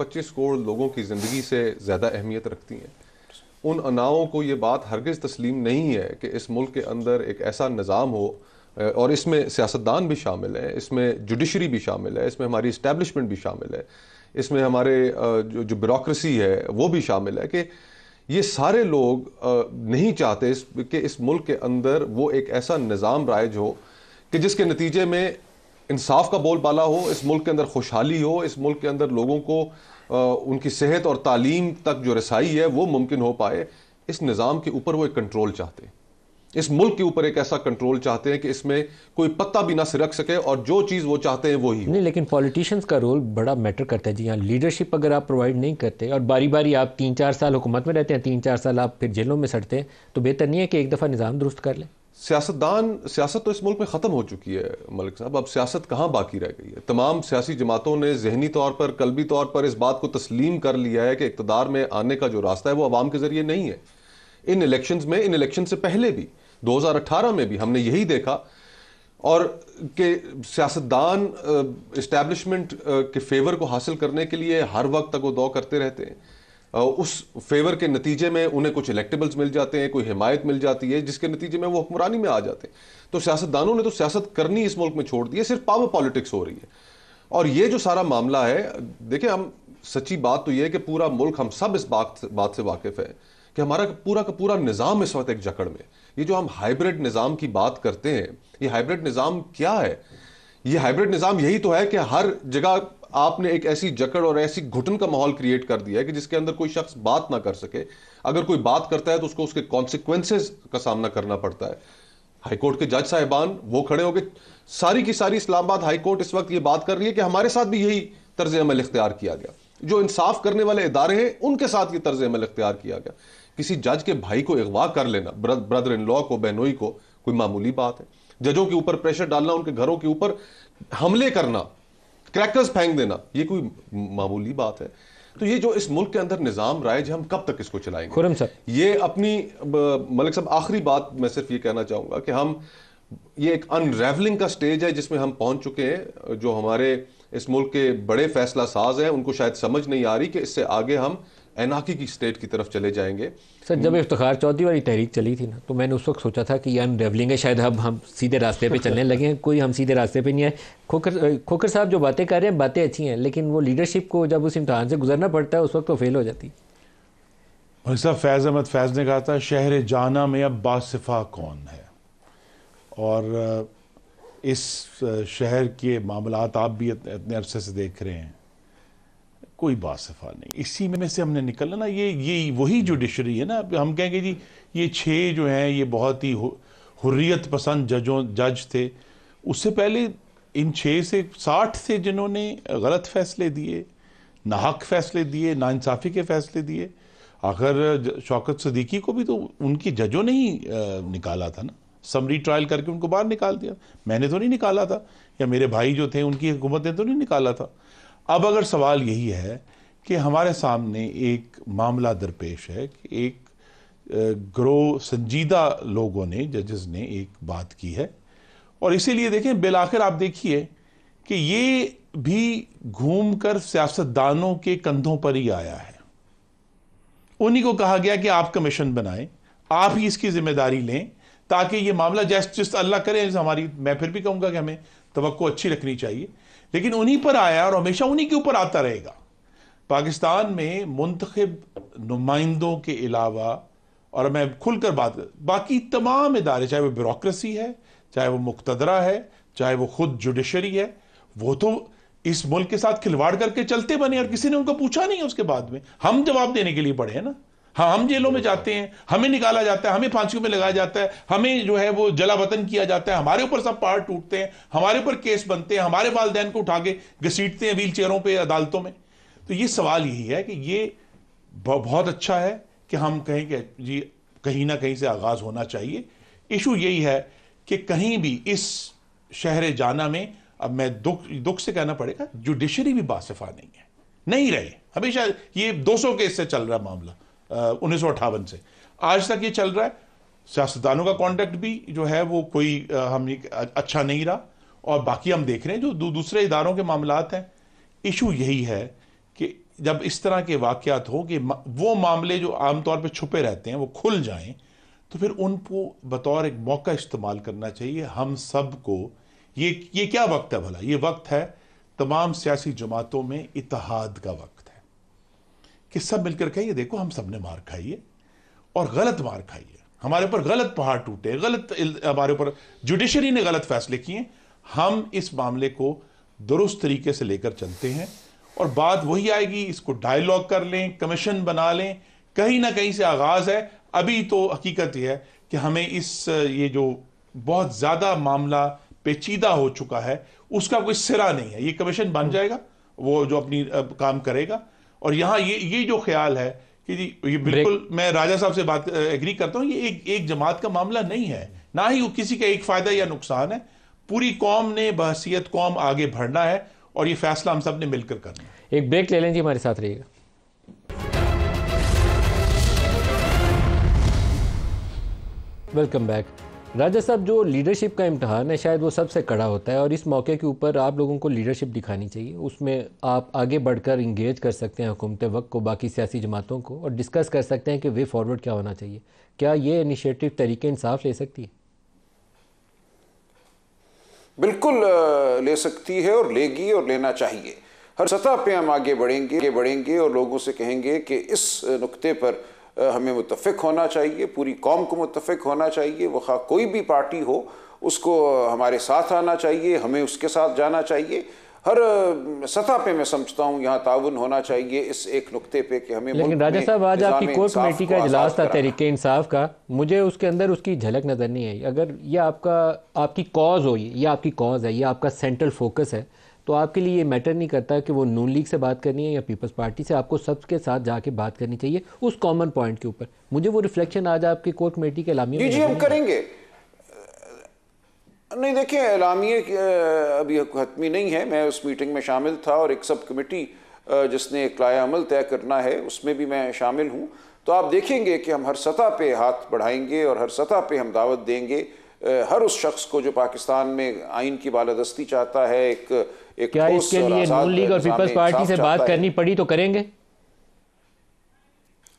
पच्चीस करोड़ लोगों की ज़िंदगी से ज़्यादा अहमियत रखती हैं उन अनाओं को ये बात हरगज़ तस्लीम नहीं है कि इस मुल्क के अंदर एक ऐसा निज़ाम हो और इसमें सियासतदान भी शामिल है इसमें जुडिशरी भी शामिल है इसमें हमारी इस्टेबलिशमेंट भी शामिल है इसमें हमारे जो जो ब्यूरोसी है वो भी शामिल है कि ये सारे लोग नहीं चाहते इस कि इस मुल्क के अंदर वो एक ऐसा निज़ाम राइज हो कि जिसके नतीजे में इंसाफ का बोल बाला हो इस मुल्क के अंदर खुशहाली हो इस मुल्क के अंदर लोगों को उनकी सेहत और तालीम तक जो रसाई है वो मुमकिन हो पाए इस निज़ाम के ऊपर वो एक कंट्रोल चाहते हैं इस मुल्क के ऊपर एक ऐसा कंट्रोल चाहते हैं कि इसमें कोई पत्ता भी ना सिरक सके और जो चीज़ वो चाहते हैं वही नहीं लेकिन पॉलिटिशियंस का रोल बड़ा मैटर करता है जी हाँ लीडरशिप अगर आप प्रोवाइड नहीं करते और बारी बारी आप तीन चार साल हुकूमत में रहते हैं तीन चार साल आप फिर जेलों में सड़ते हैं तो बेहतर नहीं है कि एक दफ़ा निज़ाम दुरुस्त कर लें सियासतदान सियासत तो इस मुल्क में ख़त्म हो चुकी है मलिक साहब अब सियासत कहाँ बाकी रह गई है तमाम सियासी जमातों ने जहनी तौर पर कलबी तौर पर इस बात को तस्लीम कर लिया है कि इकतदार में आने का जो रास्ता है वो आवाम के ज़रिए नहीं है इन इलेक्शन में इन इलेक्शन से पहले भी दो हजार अट्ठारह में भी हमने यही देखा और कि सियासतदान इस्टेबलिशमेंट के फेवर को हासिल करने के लिए हर वक्त तक वो दौ करते रहते हैं उस फेवर के नतीजे में उन्हें कुछ इलेक्टेबल्स मिल जाते हैं कोई हिमायत मिल जाती है जिसके नतीजे में वो हुक्मरानी में आ जाते हैं तो सियासतदानों ने तो सियासत करनी इस मुल्क में छोड़ दी है सिर्फ पावर पॉलिटिक्स हो रही है और ये जो सारा मामला है देखिए हम सच्ची बात तो ये है कि पूरा मुल्क हम सब इस बात बात से वाकिफ है कि हमारा पूरा का पूरा निज़ाम इस वक्त एक जकड़ में ये जो हम हाइब्रिड निज़ाम की बात करते हैं ये हाइब्रिड निज़ाम क्या है ये हाइब्रिड निज़ाम यही तो है कि हर जगह आपने एक ऐसी जकड़ और ऐसी घुटन का माहौल क्रिएट कर दिया है कि जिसके अंदर कोई शख्स बात ना कर सके अगर कोई बात करता है तो उसको उसके कॉन्सिक्वेंसेज का सामना करना पड़ता है हाईकोर्ट के जज साहिबान वो खड़े हो गए सारी की सारी इस्लामाबाद हाईकोर्ट इस वक्त ये बात कर रही है कि हमारे साथ भी यही तर्ज अमल इख्तियार किया गया जो इंसाफ करने वाले इदारे हैं उनके साथ ये तर्ज अमल इख्तियार किया गया किसी जज के भाई को अगवा कर लेना ब्रदर इन लॉ को बहनोई को कोई मामूली बात है जजों के ऊपर प्रेशर डालना उनके घरों के ऊपर हमले करना क्रैकर्स फेंक देना ये कोई मामूली बात है तो ये जो इस मुल्क के अंदर निज़ाम राइज हम कब तक इसको चलाएंगे खुरम सर ये अपनी मलिक साहब आखिरी बात मैं सिर्फ ये कहना चाहूँगा कि हम ये एक अनरेवलिंग का स्टेज है जिसमें हम पहुँच चुके हैं जो हमारे इस मुल्क के बड़े फैसला साज हैं उनको शायद समझ नहीं आ रही कि इससे आगे हम एनाकी की स्टेट की तरफ चले जाएंगे सर जब इफ्तार चौधरी वाली तहरीक चली थी ना तो मैंने उस वक्त सोचा था कि आई डेवलिंग है शायद अब हम सीधे रास्ते पे चलने लगे हैं कोई हम सीधे रास्ते पे नहीं आए खोकर खोकर साहब जो बातें कर रहे हैं बातें अच्छी हैं लेकिन वो लीडरशिप को जब उस इम्तहान से गुजरना पड़ता है उस वक्त तो फेल हो जाती है साहब फैज़ अहमद फैज़ ने कहा था शहर जाना में अब बासफ़ा कौन है और इस शहर के मामला आप भी इतने अरसे से देख रहे हैं कोई बासफा नहीं इसी में से हमने निकलना ना ये ये वही जुडिशरी है ना हम कहेंगे जी ये छः जो हैं ये बहुत ही हुर्रियत पसंद जजों जज थे उससे पहले इन छः से साठ थे जिन्होंने गलत फैसले दिए नाहक फैसले दिए नाानसाफ़ी के फैसले दिए आखिर शौकत सदीकी को भी तो उनकी जजों ने ही निकाला था ना समरी ट्रायल करके उनको बाहर निकाल दिया मैंने तो नहीं निकाला था या मेरे भाई जो थे उनकी हुकूमत ने तो नहीं निकाला था अब अगर सवाल यही है कि हमारे सामने एक मामला दरपेश है कि एक ग्रोह संजीदा लोगों ने जजेस ने एक बात की है और इसीलिए देखें बिल आखिर आप देखिए कि ये भी घूमकर सियासतदानों के कंधों पर ही आया है उन्हीं को कहा गया कि आप कमीशन बनाएं आप ही इसकी जिम्मेदारी लें ताकि ये मामला जैस जिस अल्लाह करें हमारी मैं फिर भी कहूंगा कि हमें तो अच्छी रखनी चाहिए लेकिन उन्हीं पर आया और हमेशा उन्हीं के ऊपर आता रहेगा पाकिस्तान में मुंतखब नुमाइंदों के अलावा और मैं खुलकर बात बाकी तमाम इदारे चाहे वो ब्यूरोसी है चाहे वो मुक्तदरा है चाहे वो खुद जुडिशरी है वो तो इस मुल्क के साथ खिलवाड़ करके चलते बने और किसी ने उनको पूछा नहीं उसके बाद में हम जवाब देने के लिए पड़े हैं ना हाँ हम जेलों में जाते हैं हमें निकाला जाता है हमें फांसियों में लगाया जाता है हमें जो है वो जला वतन किया जाता है हमारे ऊपर सब पहाड़ टूटते हैं हमारे ऊपर केस बनते हैं हमारे वालदेन को उठा के घसीटते हैं व्हील चेयरों पर अदालतों में तो ये सवाल यही है कि ये बहुत अच्छा है कि हम कहें कि जी कहीं ना कहीं से आगाज़ होना चाहिए इशू यही है कि कहीं भी इस शहर जाना में अब मैं दुख दुख से कहना पड़ेगा जुडिशरी भी बासफा नहीं है नहीं रहे हमेशा ये 200 केस से चल रहा मामला उन्नीस से आज तक ये चल रहा है सियासतदानों का कॉन्टेक्ट भी जो है वो कोई हम अच्छा नहीं रहा और बाकी हम देख रहे हैं जो दू, दूसरे इदारों के मामला हैं इशू यही है कि जब इस तरह के वाक़ात हों कि वो मामले जो आमतौर पर छुपे रहते हैं वो खुल जाएं तो फिर उनको बतौर एक मौका इस्तेमाल करना चाहिए हम सब को ये ये क्या वक्त है भला ये वक्त है तमाम सियासी जमातों में इतिहाद का वक्त कि सब मिलकर कहिए देखो हम सब ने मार खाई है और गलत मार खाई है हमारे ऊपर गलत पहाड़ टूटे गलत हमारे ऊपर जुडिशरी ने गलत फैसले किए हम इस मामले को दुरुस्त तरीके से लेकर चलते हैं और बात वही आएगी इसको डायलॉग कर लें कमीशन बना लें कहीं ना कहीं से आगाज़ है अभी तो हकीकत यह है कि हमें इस ये जो बहुत ज़्यादा मामला पेचीदा हो चुका है उसका कोई सिरा नहीं है ये कमीशन बन जाएगा वो जो अपनी काम करेगा और यहाँ ये ये जो ख्याल है कि जी ये बिल्कुल मैं राजा साहब से बात एग्री करता हूँ ये एक एक जमात का मामला नहीं है ना ही वो किसी का एक फ़ायदा या नुकसान है पूरी कौम ने बहसीत कौम आगे बढ़ना है और ये फैसला हम सब ने मिलकर करना है एक ब्रेक ले लें जी हमारे साथ रहिएगा वेलकम बैक राजा साहब जो लीडरशिप का इम्तहान है शायद वो सबसे कड़ा होता है और इस मौके के ऊपर आप लोगों को लीडरशिप दिखानी चाहिए उसमें आप आगे बढ़कर इंगेज कर सकते हैं हुकूमत वक्त को बाकी सियासी जमातों को और डिस्कस कर सकते हैं कि वे फॉरवर्ड क्या होना चाहिए क्या ये इनिशिएटिव तरीके इंसाफ ले सकती है बिल्कुल ले सकती है और लेगी और लेना चाहिए हर सतह पर हम आगे बढ़ेंगे आगे बढ़ेंगे और लोगों से कहेंगे कि इस नुकते पर हमें मुतफ़ होना चाहिए पूरी कौम को मुतफ़ होना चाहिए वह खा कोई भी पार्टी हो उसको हमारे साथ आना चाहिए हमें उसके साथ जाना चाहिए हर सतह पे मैं समझता हूँ यहाँ ताउन होना चाहिए इस एक नुकते पे कि हमें लेकिन राजा साहब आज आपकी कोर कमेटी का इजलास था तहरीक इंसाफ का मुझे उसके अंदर उसकी झलक नज़र नहीं आई अगर ये आपका आपकी कॉज हो ये आपकी कॉज है ये आपका सेंट्रल फोकस है तो आपके लिए ये मैटर नहीं करता कि वो नून लीग से बात करनी है या पीपल्स पार्टी से आपको सबके साथ जाके बात करनी चाहिए उस कॉमन पॉइंट के ऊपर मुझे वो रिफ्लेक्शन आज आपकी कोर कमेटी के अलामिया जी हम करेंगे नहीं देखिए एलामिए अभी हतमी नहीं है मैं उस मीटिंग में शामिल था और एक सब कमेटी जिसने लाया अमल तय करना है उसमें भी मैं शामिल हूँ तो आप देखेंगे कि हम हर सतह पे हाथ बढ़ाएंगे और हर सतह पे हम दावत देंगे हर उस शख्स को जो पाकिस्तान में आइन की बालादस्ती चाहता है एक एक क्या इसके लिए नून लीग और पीपल्स पार्टी से बात करनी पड़ी तो करेंगे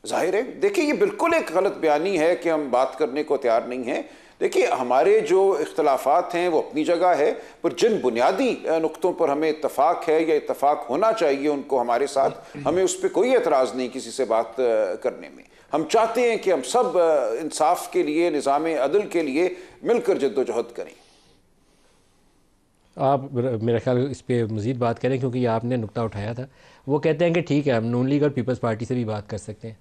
जाहिर है देखिए ये बिल्कुल एक गलत बयानी है कि हम बात करने को तैयार नहीं है देखिए हमारे जो इख्तलाफात हैं वो अपनी जगह है पर जिन बुनियादी नुकतों पर हमें इतफाक है या इतफाक होना चाहिए उनको हमारे साथ हमें उस पर कोई एतराज़ नहीं किसी से बात करने में हम चाहते हैं कि हम सब इंसाफ के लिए निज़ाम अदल के लिए मिलकर जद्दोजहद करें आप मेरा ख्याल इस पर मज़ीद बात करें क्योंकि आपने नुकता उठाया था वो कहते हैं कि ठीक है हम नून लीग और पीपल्स पार्टी से भी बात कर सकते हैं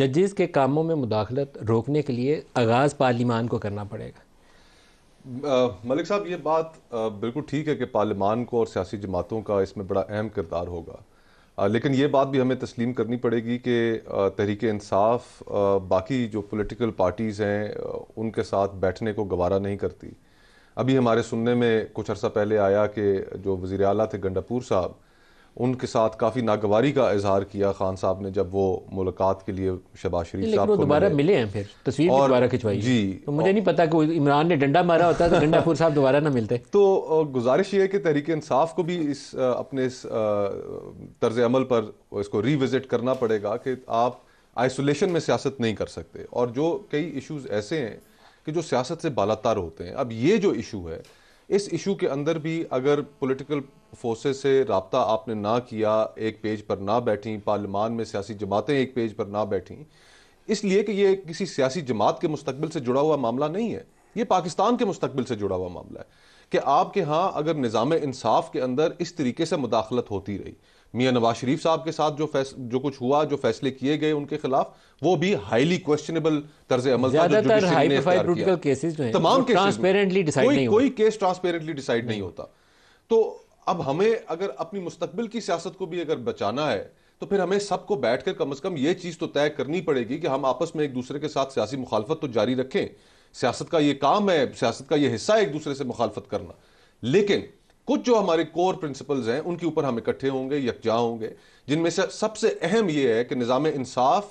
जजेस के कामों में मुदाखलत रोकने के लिए आगाज़ पार्लिमान को करना पड़ेगा आ, मलिक साहब ये बात बिल्कुल ठीक है कि पार्लिमान को और सियासी जमातों का इसमें बड़ा अहम किरदार होगा लेकिन ये बात भी हमें तस्लीम करनी पड़ेगी कि तहरीक इंसाफ बाकी जो पॉलिटिकल पार्टीज़ हैं उनके साथ बैठने को गवारा नहीं करती अभी हमारे सुनने में कुछ अर्सा पहले आया कि जो वज़ी अला थे गंडापुर साहब उनके साथ काफ़ी नागवारी का इजहार किया खान साहब ने जब वो मुलाकात के लिए शबाज शरीफ साहब दोबारा मिले हैं फिर तस्वीर और दोबारा खिंचवाई जी तो मुझे और... नहीं पता कि इमरान ने डंडा मारा होता तो डंडापुर साहब दोबारा ना मिलते तो गुजारिश ये है कि तहरीक इंसाफ को भी इस अपने इस तर्ज अमल पर इसको रीविज़िट करना पड़ेगा कि आप आइसोलेशन में सियासत नहीं कर सकते और जो कई इशूज़ ऐसे हैं कि जो सियासत से बालातार होते हैं अब ये जो इशू है इस इशू के अंदर भी अगर पॉलिटिकल फोर्सेज से रबता आपने ना किया एक पेज पर ना बैठी पार्लियामान में सियासी जमातें एक पेज पर ना बैठी इसलिए कि ये किसी सियासी जमात के मुस्तबिल से जुड़ा हुआ मामला नहीं है ये पाकिस्तान के मुस्तबिल से जुड़ा हुआ मामला है कि आपके यहाँ अगर निज़ाम इंसाफ के अंदर इस तरीके से मुदाखलत होती रही मियाँ नवाज शरीफ साहब के साथ जो फैस, जो कुछ हुआ जो फैसले किए गए उनके खिलाफ वो भी हाईली क्वेश्चनेबल तर्ज अमल तमाम कोई, केस ट्रांसपेरेंटली डिसाइड नहीं होता तो अब हमें अगर अपनी मुस्तबिल की सियासत को भी अगर बचाना है तो फिर हमें सबको बैठकर कम अज कम ये चीज़ तो तय करनी पड़ेगी कि हम आपस में एक दूसरे के साथ सियासी मुखालफत तो जारी रखें सियासत का ये काम है सियासत का ये हिस्सा है एक दूसरे से मुखालफत करना लेकिन कुछ जो हमारे कोर प्रिंसिपल्स हैं उनके ऊपर हम इकट्ठे होंगे यकजा होंगे जिनमें से सबसे अहम यह है कि निज़ाम इंसाफ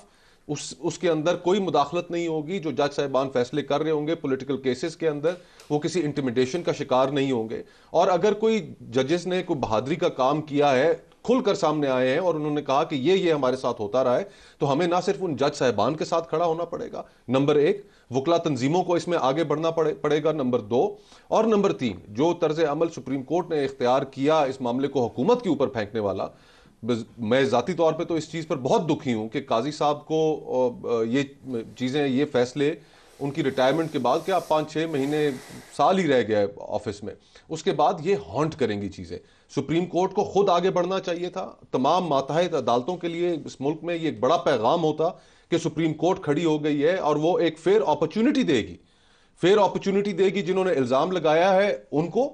उस उसके अंदर कोई मुदाखलत नहीं होगी जो जज साहिबान फैसले कर रहे होंगे पॉलिटिकल केसेस के अंदर वो किसी इंटिमिडेशन का शिकार नहीं होंगे और अगर कोई जजेस ने कोई बहादरी का काम किया है खुलकर सामने आए हैं और उन्होंने कहा कि ये ये हमारे साथ होता रहा है तो हमें ना सिर्फ उन जज साहिबान के साथ खड़ा होना पड़ेगा नंबर एक वकला तंजीमों को इसमें आगे बढ़ना पड़े, पड़ेगा नंबर दो और नंबर तीन जो तर्ज अमल सुप्रीम कोर्ट ने इख्तियार किया इस मामले को हुकूमत के ऊपर फेंकने वाला मैं ज़ाती तौर पर तो इस चीज़ पर बहुत दुखी हूँ कि काजी साहब को ये चीज़ें ये फैसले उनकी रिटायरमेंट के बाद क्या पाँच छः महीने साल ही रह गया है ऑफिस में उसके बाद ये हॉन्ट करेंगी चीज़ें सुप्रीम कोर्ट को खुद आगे बढ़ना चाहिए था तमाम मातहत अदालतों के लिए इस मुल्क में ये एक बड़ा पैगाम होता कि सुप्रीम कोर्ट खड़ी हो गई है और वो एक फेयर अपॉर्चुनिटी देगी फेयर अपॉर्चुनिटी देगी जिन्होंने इल्जाम लगाया है उनको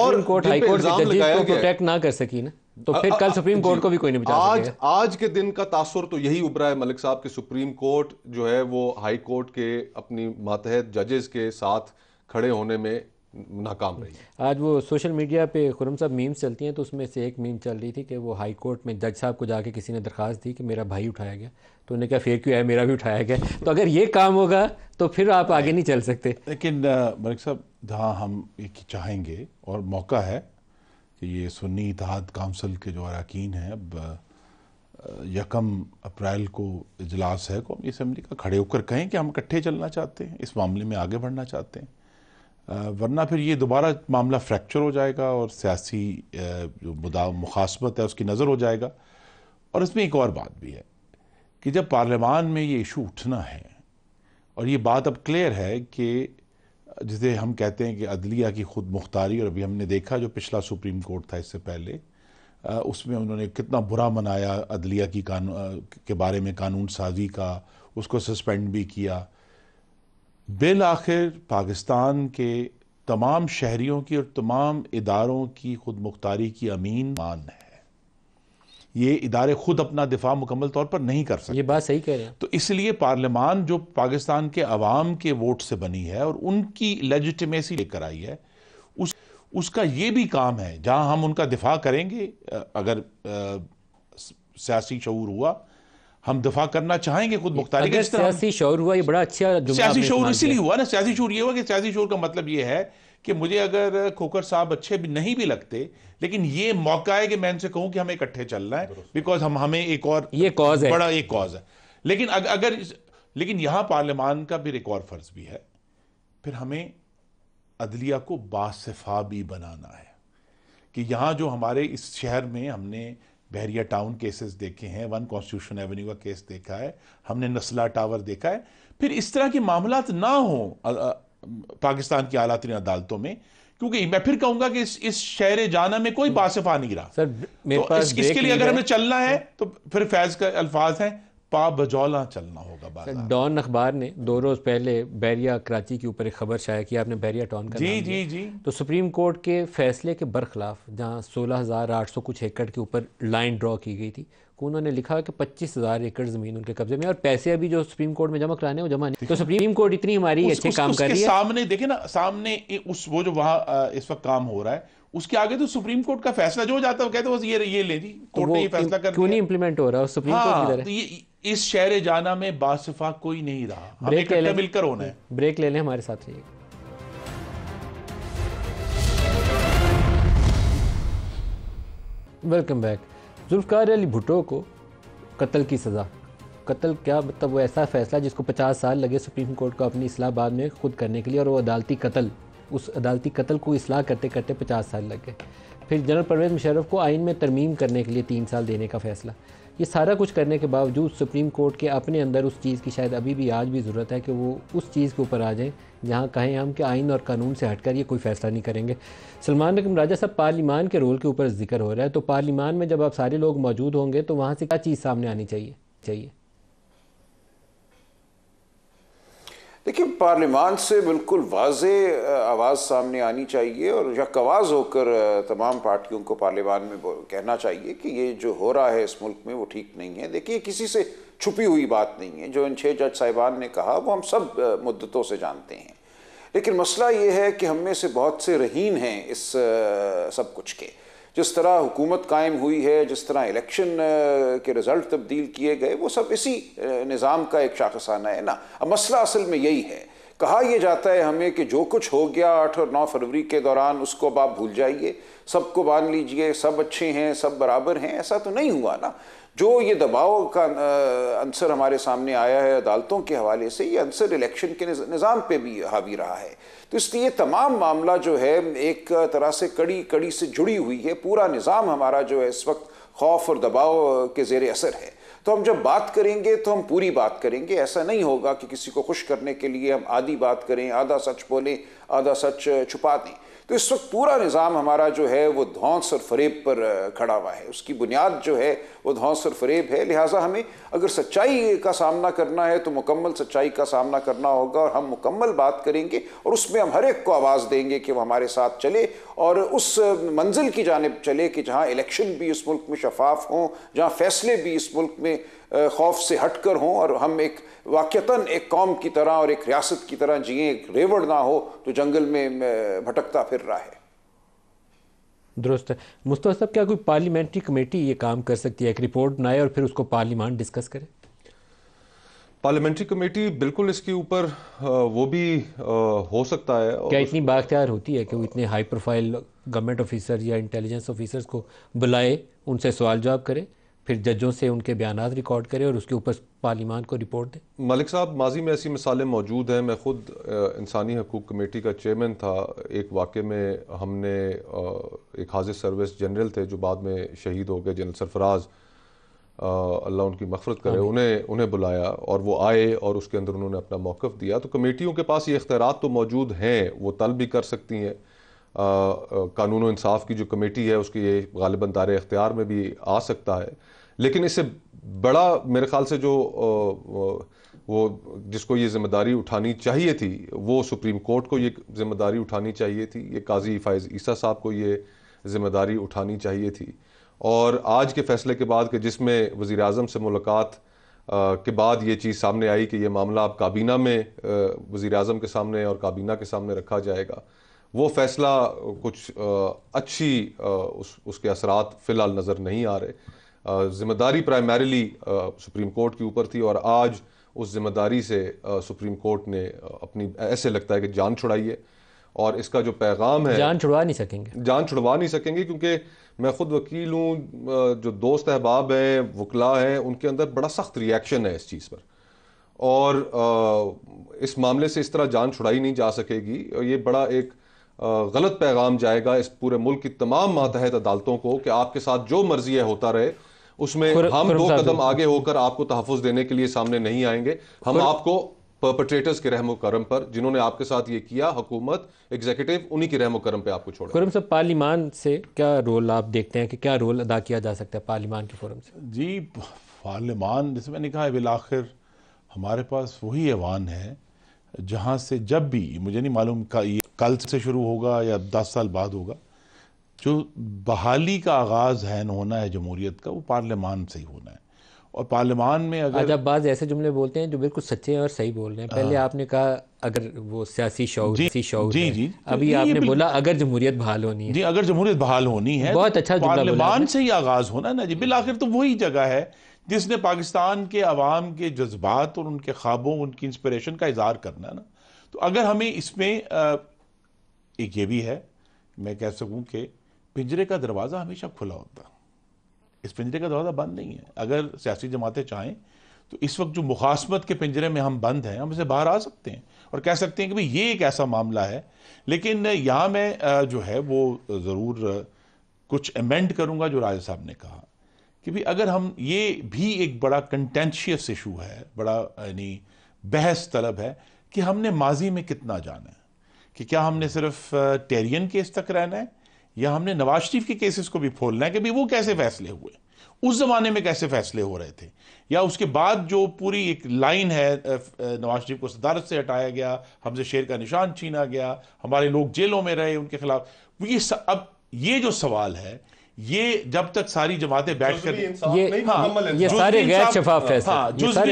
और कोर्ट हाई कोर्ट को प्रोटेक्ट ना कर सकी ना तो फिर कल सुप्रीम कोर्ट को भी कोई नहीं बचा आज आज के दिन का तासुर तो यही उभरा है मलिक साहब के सुप्रीम कोर्ट जो है वो हाई कोर्ट के अपनी मातहत जजेस के साथ खड़े होने में नाकाम रही आज वो सोशल मीडिया पे खुरम साहब मीम्स चलती हैं तो उसमें से एक मीम चल रही थी कि वो हाई कोर्ट में जज साहब को जाके किसी ने दरख्वास्त दी कि मेरा भाई उठाया गया तो उन्हें क्या फिर क्यों है मेरा भी उठाया गया तो अगर ये काम होगा तो फिर आप आगे नहीं चल सकते लेकिन मलिक साहब जहाँ हम एक चाहेंगे और मौका है कि ये सुन्नी इतिहाद काउंसिल के जो अरकान हैं अब यकम अप्रैल को इजलास है कौमी असम्बली का खड़े होकर कहें कि हम इकट्ठे चलना चाहते हैं इस मामले में आगे बढ़ना चाहते हैं वरना फिर ये दोबारा मामला फ्रैक्चर हो जाएगा और सियासी जो मुदा मुखासमत है उसकी नज़र हो जाएगा और इसमें एक और बात भी है कि जब पार्लियामान में ये इशू उठना है और ये बात अब क्लियर है कि जिसे हम कहते हैं कि अदलिया की खुद मुख्तारी और अभी हमने देखा जो पिछला सुप्रीम कोर्ट था इससे पहले उसमें उन्होंने कितना बुरा मनाया अदलिया की कानून के बारे में कानून साजी का उसको सस्पेंड भी किया बिल आखिर पाकिस्तान के तमाम शहरीों की और तमाम इदारों की खुद मुख्तारी की अमीन मान है ये इदारे खुद अपना दिफा मुकम्मल तौर पर नहीं कर सकते ये बात सही कह रहे हैं तो इसलिए पार्लियामान जो पाकिस्तान के अवाम के वोट से बनी है और उनकी लेजिटमेसी लेकर आई है उस उसका ये भी काम है जहां हम उनका दिफा करेंगे अगर सियासी शूर हुआ हम दफा करना चाहेंगे खुद मुख्तारी सियासी शोर हुआ ये बड़ा अच्छा सियासी शोर इसीलिए हुआ ना सियासी शोर ये हुआ कि सियासी शोर का मतलब ये है कि मुझे अगर खोकर साहब अच्छे भी नहीं भी लगते लेकिन ये मौका है कि मैं इनसे कहूं कि हमें इकट्ठे चलना है बिकॉज हम हमें एक और ये कॉज है बड़ा एक कॉज है लेकिन अग, अगर लेकिन यहां पार्लियामान का भी एक और फर्ज भी है फिर हमें अदलिया को बासफा भी बनाना है कि यहां जो हमारे इस शहर में हमने बहरिया टाउन केसेस देखे हैं वन कॉन्स्टिट्यूशन एवेन्यू का केस देखा है हमने नस्ला टावर देखा है फिर इस तरह के मामला ना हो पाकिस्तान की तरीन अदालतों में क्योंकि मैं फिर कहूंगा कि इस इस शहर जाना में कोई बासफा नहीं रहा सर मेरे तो पास इस, इसके लिए अगर हमें चलना है हाँ। तो फिर फैज का अल्फाज हैं बजौला चलना होगा डॉन अखबार ने दो रोज़ पहले बैरिया कराची के ऊपर एक खबर शाया की आपने बैरिया टॉन का जी जी जी तो सुप्रीम कोर्ट के फैसले के बरखिलाफ जहाँ सोलह हज़ार आठ सौ कुछ एकड़ के ऊपर लाइन ड्रॉ की गई थी तो उन्होंने लिखा कि पच्चीस हज़ार एकड़ ज़मीन उनके कब्जे में और पैसे अभी जो सुप्रीम कोर्ट में जमा कराने वो जमा नहीं तो सुप्रीम कोर्ट इतनी हमारी अच्छे काम कर रही है सामने देखे ना सामने उस वो जो वहां इस वक्त काम हो रहा है उसके आगे तो सुप्रीम कोर्ट का फैसला जो हो जाता है वो कहते हैं ये ये ले जी तो कोर्ट ने ये फैसला कर क्यों नहीं इंप्लीमेंट हो रहा है सुप्रीम कोर्ट की हाँ, तरह तो इस शहर जाना में बासफा कोई नहीं रहा ब्रेक ले मिलकर होना है ब्रेक ले लें हमारे साथ रहिएगा वेलकम बैक जुल्फ़ार अली भुटो को कत्ल की सज़ा कत्ल क्या मतलब वो ऐसा फैसला जिसको 50 साल लगे सुप्रीम कोर्ट को अपनी इस्लाहाबाद में खुद करने के लिए और वो अदालती कत्ल उस अदालती कत्ल को इसलाह करते करते 50 साल लग गए फिर जनरल परवेज़ मुशरफ को आइन में तरमीम करने के लिए तीन साल देने का फैसला ये सारा कुछ करने के बावजूद सुप्रीम कोर्ट के अपने अंदर उस चीज़ की शायद अभी भी आज भी ज़रूरत है कि वो उस चीज़ के ऊपर आ जाएँ जहाँ कहें हम कि आइन और कानून से हटकर ये कोई फ़ैसला नहीं करेंगे सलमान रकम राजा साहब पार्लीमान के रोल के ऊपर जिक्र हो रहा है तो पार्लीमान में जब आप सारे लोग मौजूद होंगे तो वहाँ से क्या चीज़ सामने आनी चाहिए चाहिए देखिए पार्लियामान से बिल्कुल वाज आवाज़ सामने आनी चाहिए और यकवाज़ होकर तमाम पार्टियों को पार्लियामान में कहना चाहिए कि ये जो हो रहा है इस मुल्क में वो ठीक नहीं है देखिए किसी से छुपी हुई बात नहीं है जो इन छः जज साहिबान ने कहा वो हम सब मुद्दतों से जानते हैं लेकिन मसला ये है कि हम में से बहुत से रहीन हैं इस सब कुछ के जिस तरह हुकूमत कायम हुई है जिस तरह इलेक्शन के रिज़ल्ट तब्दील किए गए वो सब इसी निज़ाम का एक शाखसाना है ना अब मसला असल में यही है कहा यह जाता है हमें कि जो कुछ हो गया आठ और नौ फरवरी के दौरान उसको अब आप भूल जाइए सबको मान लीजिए सब अच्छे हैं सब बराबर हैं ऐसा तो नहीं हुआ ना जो ये दबाव का अंसर हमारे सामने आया है अदालतों के हवाले से ये अंसर इलेक्शन के निज़ाम पे भी हावी रहा है तो इसलिए तमाम मामला जो है एक तरह से कड़ी कड़ी से जुड़ी हुई है पूरा निज़ाम हमारा जो है इस वक्त खौफ और दबाव के जेर असर है तो हम जब बात करेंगे तो हम पूरी बात करेंगे ऐसा नहीं होगा कि किसी को खुश करने के लिए हम आधी बात करें आधा सच बोलें आधा सच छुपा दें तो इस वक्त पूरा निज़ाम हमारा जो है वो धौंस और फरेब पर खड़ा हुआ है उसकी बुनियाद जो है वो धौंस और फरेब है लिहाजा हमें अगर सच्चाई का सामना करना है तो मुकम्मल सच्चाई का सामना करना होगा और हम मुकम्मल बात करेंगे और उसमें हम हर एक को आवाज़ देंगे कि वह हमारे साथ चले और उस मंजिल की जानब चले कि जहाँ इलेक्शन भी इस मुल्क में शफाफ हों जहाँ फ़ैसले भी इस मुल्क में खौफ से हटकर हों और हम एक वाक़ता एक कौम की तरह और एक रियासत की तरह जिए एक रेवड़ ना हो तो जंगल में भटकता फिर रहा है दुरुस्त मुस्तफ़ा साहब क्या कोई पार्लियामेंट्री कमेटी ये काम कर सकती है एक रिपोर्ट बनाए और फिर उसको पार्लियामान डिस्कस करे पार्लियामेंट्री कमेटी बिल्कुल इसके ऊपर वो भी हो सकता है क्या इतनी बाख्तियार होती है कि वो इतने हाई प्रोफाइल गवर्नमेंट ऑफिसर या इंटेलिजेंस ऑफिसर्स को बुलाए उनसे सवाल जवाब करे फिर जजों से उनके बयान रिकॉर्ड करें और उसके ऊपर पार्लिमान को रिपोर्ट दें मलिक साहब माजी में ऐसी मिसालें मौजूद हैं मैं खुद इंसानी हकूक कमेटी का चेयरमैन था एक वाक़े में हमने एक हाजिर सर्विस जनरल थे जो बाद में शहीद हो गए जनरल सरफराज अल्लाह उनकी मफरत करे उन्हें उन्हें बुलाया और वो आए और उसके अंदर उन्होंने अपना मौक़ दिया तो कमेटियों के पास ये अख्तियार तो मौजूद हैं वो तलब भी कर सकती हैं कानून इंसाफ की जो कमेटी है उसकी ये गालिबा दार अख्तियार में भी आ सकता है लेकिन इससे बड़ा मेरे ख्याल से जो वो जिसको ये जिम्मेदारी उठानी चाहिए थी वो सुप्रीम कोर्ट को ये जिम्मेदारी उठानी चाहिए थी ये काजी फायज ईसा साहब को ये जिम्मेदारी उठानी चाहिए थी और आज के फैसले के बाद के जिसमें वज़ी अजम से मुलाकात के बाद ये चीज़ सामने आई कि ये मामला अब काबीना में वज़ी अजम के सामने और काबीना के सामने रखा जाएगा वो फैसला कुछ अच्छी उस उसके असरात फ़िलहाल नज़र नहीं आ रहे ज़िम्मेदारी प्राइमरीली सुप्रीम कोर्ट के ऊपर थी और आज उस जिम्मेदारी से सुप्रीम कोर्ट ने अपनी ऐसे लगता है कि जान छुड़ाई है और इसका जो पैगाम है जान छुड़वा नहीं सकेंगे जान छुड़वा नहीं सकेंगे क्योंकि मैं खुद वकील हूँ जो दोस्त अहबाब हैं वकला हैं उनके अंदर बड़ा सख्त रिएक्शन है इस चीज़ पर और इस मामले से इस तरह जान छुड़ाई नहीं जा सकेगी ये बड़ा एक गलत पैगाम जाएगा इस पूरे मुल्क की तमाम मातहत अदालतों को कि आपके साथ जो मर्जी है होता रहे उसमें खुर, हम दो कदम आगे होकर आपको तहफ़ देने के लिए सामने नहीं आएंगे हम आपको पर्पट्रेटर्स के रहम करम पर जिन्होंने आपके साथ ये किया हुकूमत एग्जीक्यूटिव उन्हीं के रहम करम पर आपको छोड़ा खुरम साहब पार्लीमान से क्या रोल आप देखते हैं कि क्या रोल अदा किया जा सकता है पार्लीमान के फोरम से जी पार्लीमान जैसे मैंने कहा बिल आखिर हमारे पास वही ऐवान है जहाँ से जब भी मुझे नहीं मालूम का ये कल से शुरू होगा या दस साल बाद होगा जो बहाली का आगाज़ है होना है जमहूरियत का वो पार्लियामान से ही होना है और पार्लियामान में अगर आज आप बाज ऐसे जुमले बोलते हैं जो बिल्कुल सच्चे हैं और सही बोल रहे हैं पहले हाँ। आपने कहा अगर वो सियासी शौक जी शौर जी, जी अभी आपने बोला अगर जमहूरियत बहाल होनी है जी अगर जमहूरियत बहाल होनी है बहुत अच्छा पार्लियामान से ही आगाज होना ना जी बिल आखिर तो वही जगह है जिसने पाकिस्तान के आवाम के जज्बात और उनके ख्वाबों उनकी इंस्परेशन का इजहार करना है ना तो अगर हमें इसमें एक ये भी है मैं कह सकूं कि पिंजरे का दरवाज़ा हमेशा खुला होता इस पिंजरे का दरवाज़ा बंद नहीं है अगर सियासी जमातें चाहें तो इस वक्त जो मुखासमत के पिंजरे में हम बंद हैं हम इसे बाहर आ सकते हैं और कह सकते हैं कि भाई ये एक ऐसा मामला है लेकिन यहाँ मैं जो है वो ज़रूर कुछ अमेंड करूँगा जो राजा साहब ने कहा कि भाई अगर हम ये भी एक बड़ा कंटेंशियस इशू है बड़ा यानी बहस तलब है कि हमने माजी में कितना जाना है कि क्या हमने सिर्फ टेरियन केस तक रहना है या हमने नवाज शरीफ के केसेस को भी खोलना है कि भाई वो कैसे फैसले हुए उस ज़माने में कैसे फैसले हो रहे थे या उसके बाद जो पूरी एक लाइन है नवाज शरीफ को सदारत से हटाया गया हमसे शेर का निशान छीना गया हमारे लोग जेलों में रहे उनके खिलाफ ये अब ये जो सवाल है ये जब तक सारी जमातें बैठ कर हाँ, ये,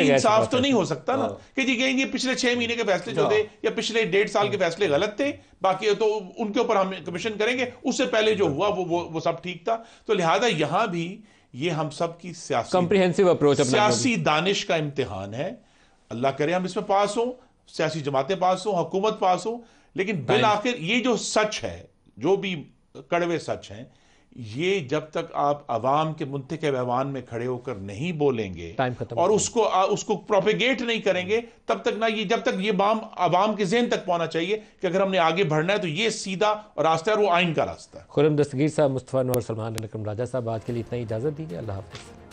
इंसाफ हाँ, तो नहीं हो सकता ना हाँ। कि जी कहेंगे पिछले छह महीने के फैसले जो थे या पिछले डेढ़ साल के फैसले गलत थे बाकी तो उनके ऊपर हम कमीशन करेंगे उससे पहले जो हुआ वो वो, सब ठीक था तो लिहाजा यहां भी ये हम सब की सियासी कॉम्प्रिहेंसिव अप्रोच सियासी दानिश का इम्तिहान है अल्लाह करे हम इसमें पास हों सियासी जमातें पास हों हुकूमत पास हों लेकिन बिल आखिर ये जो सच है जो भी कड़वे सच हैं ये जब तक आप अवाम के मुंतक व्यवहान में खड़े होकर नहीं बोलेंगे और उसको आ, उसको प्रोपेगेट नहीं करेंगे तब तक ना ये जब तक ये बाम अवाम के जहन तक पहुंचना चाहिए कि अगर हमने आगे बढ़ना है तो ये सीधा रास्ता है और वो आइन का रास्ता है खुरम दस्तगीर साहब मुस्तफ़ा सलमान राजा साहब आज के लिए इतना इजाज़त दीजिए अल्लाह हाफिज़